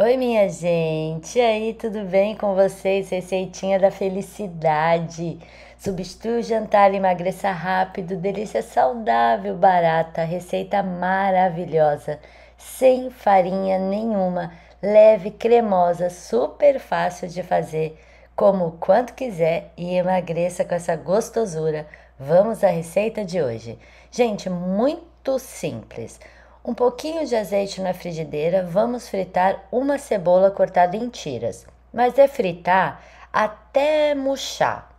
Oi, minha gente! E aí, tudo bem com vocês? Receitinha da felicidade. Substitui o jantar, emagreça rápido, delícia saudável, barata, receita maravilhosa, sem farinha nenhuma, leve, cremosa, super fácil de fazer, como o quanto quiser e emagreça com essa gostosura. Vamos à receita de hoje. Gente, muito simples um pouquinho de azeite na frigideira, vamos fritar uma cebola cortada em tiras. Mas é fritar até murchar,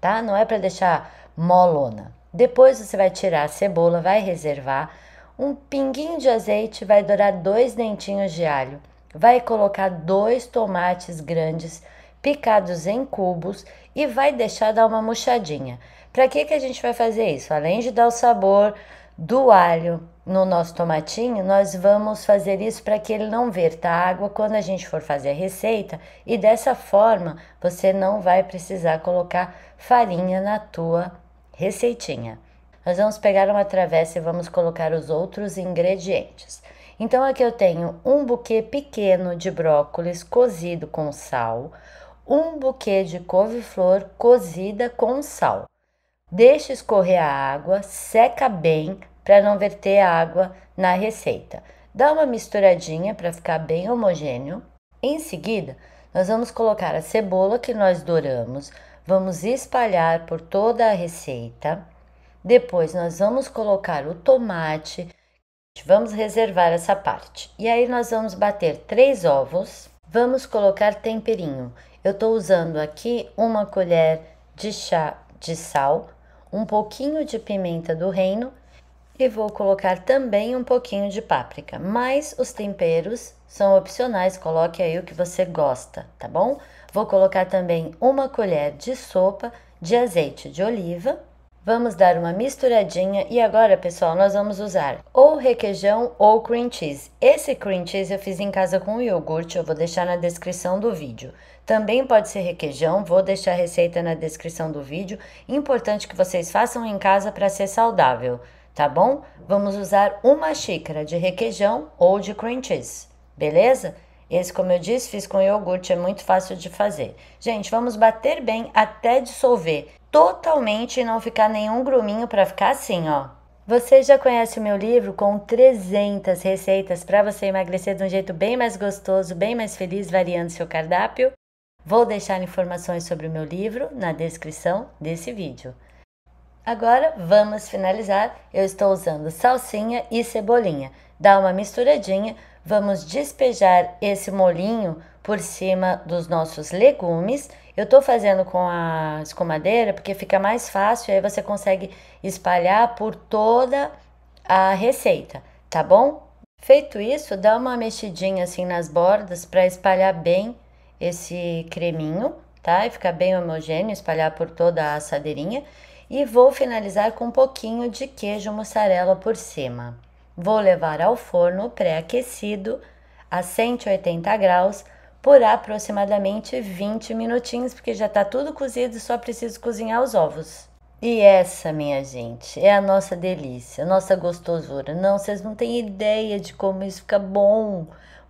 tá? Não é para deixar molona. Depois você vai tirar a cebola, vai reservar um pinguinho de azeite, vai dourar dois dentinhos de alho, vai colocar dois tomates grandes picados em cubos e vai deixar dar uma murchadinha. Para que que a gente vai fazer isso? Além de dar o sabor do alho, no nosso tomatinho, nós vamos fazer isso para que ele não verta a água quando a gente for fazer a receita e dessa forma você não vai precisar colocar farinha na tua receitinha. Nós vamos pegar uma travessa e vamos colocar os outros ingredientes. Então aqui eu tenho um buquê pequeno de brócolis cozido com sal, um buquê de couve-flor cozida com sal. Deixa escorrer a água, seca bem, para não verter água na receita. Dá uma misturadinha para ficar bem homogêneo. Em seguida, nós vamos colocar a cebola que nós douramos, vamos espalhar por toda a receita. Depois, nós vamos colocar o tomate, vamos reservar essa parte. E aí, nós vamos bater três ovos, vamos colocar temperinho. Eu estou usando aqui uma colher de chá de sal, um pouquinho de pimenta do reino e vou colocar também um pouquinho de páprica, mas os temperos são opcionais, coloque aí o que você gosta, tá bom? Vou colocar também uma colher de sopa de azeite de oliva. Vamos dar uma misturadinha e agora, pessoal, nós vamos usar ou requeijão ou cream cheese. Esse cream cheese eu fiz em casa com iogurte, eu vou deixar na descrição do vídeo. Também pode ser requeijão, vou deixar a receita na descrição do vídeo. Importante que vocês façam em casa para ser saudável tá bom? Vamos usar uma xícara de requeijão ou de cream cheese, beleza? Esse, como eu disse, fiz com iogurte, é muito fácil de fazer. Gente, vamos bater bem até dissolver totalmente e não ficar nenhum gruminho para ficar assim, ó. Você já conhece o meu livro com 300 receitas para você emagrecer de um jeito bem mais gostoso, bem mais feliz, variando seu cardápio? Vou deixar informações sobre o meu livro na descrição desse vídeo. Agora vamos finalizar. Eu estou usando salsinha e cebolinha. Dá uma misturadinha. Vamos despejar esse molinho por cima dos nossos legumes. Eu estou fazendo com a escumadeira porque fica mais fácil, aí você consegue espalhar por toda a receita, tá bom? Feito isso, dá uma mexidinha assim nas bordas para espalhar bem esse creminho, tá? E ficar bem homogêneo, espalhar por toda a assadeirinha. E vou finalizar com um pouquinho de queijo mussarela por cima. Vou levar ao forno pré-aquecido a 180 graus por aproximadamente 20 minutinhos, porque já está tudo cozido, e só preciso cozinhar os ovos. E essa, minha gente, é a nossa delícia, a nossa gostosura. Não, vocês não têm ideia de como isso fica bom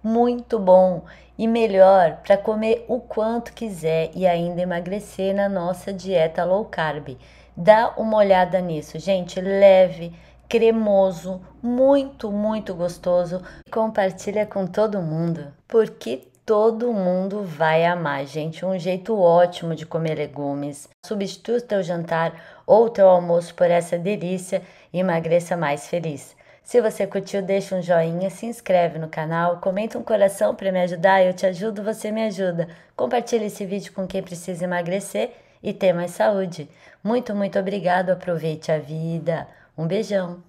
muito bom e melhor para comer o quanto quiser e ainda emagrecer na nossa dieta low carb. Dá uma olhada nisso, gente, leve, cremoso, muito, muito gostoso. Compartilha com todo mundo, porque todo mundo vai amar, gente. Um jeito ótimo de comer legumes. Substitua o teu jantar ou o teu almoço por essa delícia e emagreça mais feliz. Se você curtiu, deixa um joinha, se inscreve no canal, comenta um coração para me ajudar, eu te ajudo, você me ajuda. Compartilhe esse vídeo com quem precisa emagrecer e ter mais saúde. Muito, muito obrigado, aproveite a vida. Um beijão.